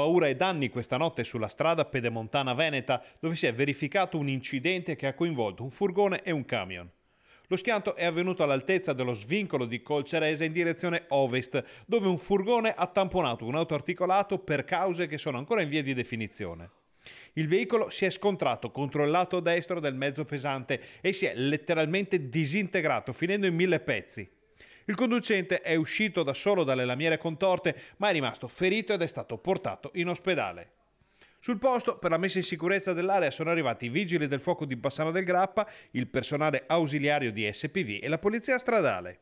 Paura e danni questa notte sulla strada pedemontana veneta, dove si è verificato un incidente che ha coinvolto un furgone e un camion. Lo schianto è avvenuto all'altezza dello svincolo di Colcerese in direzione ovest, dove un furgone ha tamponato un auto articolato per cause che sono ancora in via di definizione. Il veicolo si è scontrato contro il lato destro del mezzo pesante e si è letteralmente disintegrato, finendo in mille pezzi. Il conducente è uscito da solo dalle lamiere contorte, ma è rimasto ferito ed è stato portato in ospedale. Sul posto, per la messa in sicurezza dell'area, sono arrivati i vigili del fuoco di Bassano del Grappa, il personale ausiliario di SPV e la polizia stradale.